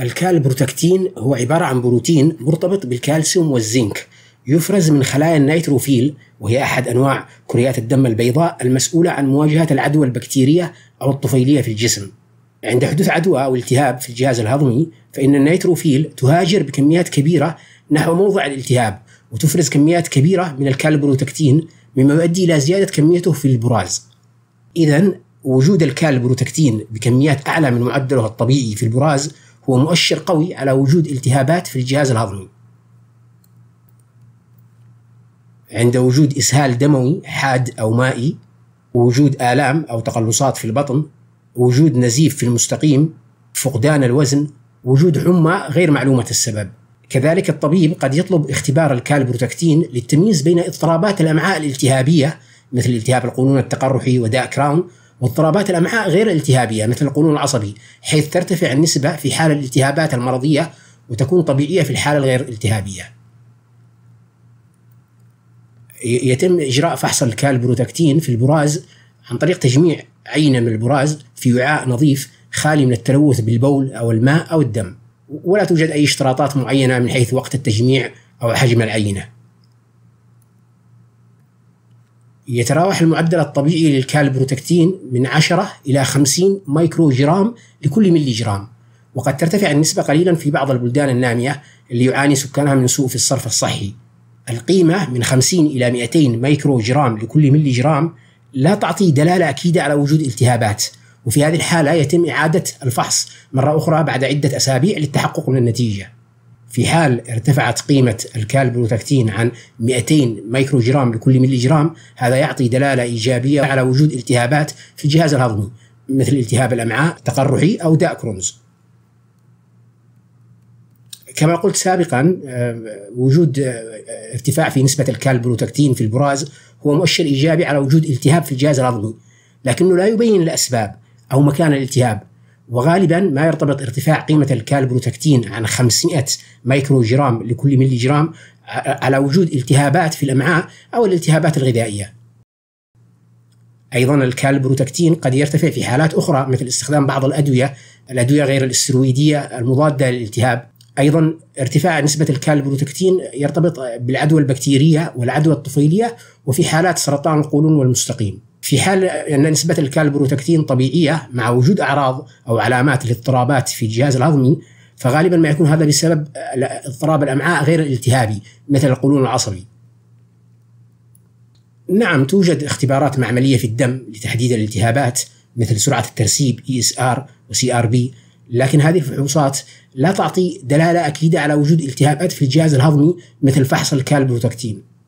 الكالبروتكتين هو عبارة عن بروتين مرتبط بالكالسيوم والزنك يفرز من خلايا النيتروفيل وهي أحد أنواع كريات الدم البيضاء المسؤولة عن مواجهة العدوى البكتيرية أو الطفيلية في الجسم عند حدوث عدوى أو التهاب في الجهاز الهضمي فإن النيتروفيل تهاجر بكميات كبيرة نحو موضع الالتهاب وتفرز كميات كبيرة من الكالبروتكتين مما يؤدي إلى زيادة كميته في البراز إذا وجود الكالبروتكتين بكميات أعلى من معدله الطبيعي في البراز هو مؤشر قوي على وجود التهابات في الجهاز الهضمي عند وجود إسهال دموي حاد أو مائي وجود آلام أو تقلصات في البطن وجود نزيف في المستقيم فقدان الوزن وجود حمى غير معلومة السبب كذلك الطبيب قد يطلب اختبار الكالبروتاكتين للتمييز بين اضطرابات الأمعاء الالتهابية مثل التهاب القولون التقرحي وداء كراون واضطرابات الأمعاء غير الالتهابية مثل القولون العصبي حيث ترتفع النسبة في حال الالتهابات المرضية وتكون طبيعية في الحالة الغير الالتهابية يتم إجراء فحص الكالبروتاكتين في البراز عن طريق تجميع عينة من البراز في وعاء نظيف خالي من التلوث بالبول أو الماء أو الدم ولا توجد أي اشتراطات معينة من حيث وقت التجميع أو حجم العينة يتراوح المعدل الطبيعي للكالبروتكتين من 10 إلى 50 مايكرو جرام لكل ملي جرام وقد ترتفع النسبة قليلا في بعض البلدان النامية اللي يعاني سكانها من سوء في الصرف الصحي القيمة من 50 إلى 200 مايكرو جرام لكل ملي جرام لا تعطي دلالة أكيدة على وجود التهابات وفي هذه الحالة يتم إعادة الفحص مرة أخرى بعد عدة أسابيع للتحقق من النتيجة في حال ارتفعت قيمة الكالبروتاكتين عن 200 ميكروجرام لكل ملي جرام هذا يعطي دلالة إيجابية على وجود التهابات في الجهاز الهضمي مثل التهاب الأمعاء تقرحي أو داء كرونز كما قلت سابقا آه، وجود آه، ارتفاع في نسبة الكالبروتاكتين في البراز هو مؤشر إيجابي على وجود التهاب في الجهاز الهضمي لكنه لا يبين الأسباب أو مكان الالتهاب وغالبا ما يرتبط ارتفاع قيمة الكالبروتكتين عن 500 مايكرو جرام لكل ملي جرام على وجود التهابات في الأمعاء أو الالتهابات الغذائية أيضا الكالبروتكتين قد يرتفع في حالات أخرى مثل استخدام بعض الأدوية الأدوية غير الاسترويدية المضادة للالتهاب أيضا ارتفاع نسبة الكالبروتكتين يرتبط بالعدوى البكتيرية والعدوى الطفيلية وفي حالات سرطان القولون والمستقيم في حال أن نسبة الكالبروتكتين طبيعية مع وجود أعراض أو علامات الاضطرابات في الجهاز الهضمي فغالبا ما يكون هذا بسبب اضطراب الأمعاء غير الالتهابي مثل القولون العصبي نعم توجد اختبارات معملية في الدم لتحديد الالتهابات مثل سرعة الترسيب اي اس ار وسي ار بي لكن هذه الفحوصات لا تعطي دلالة أكيدة على وجود التهابات في الجهاز الهضمي مثل فحص الكالبروتكتين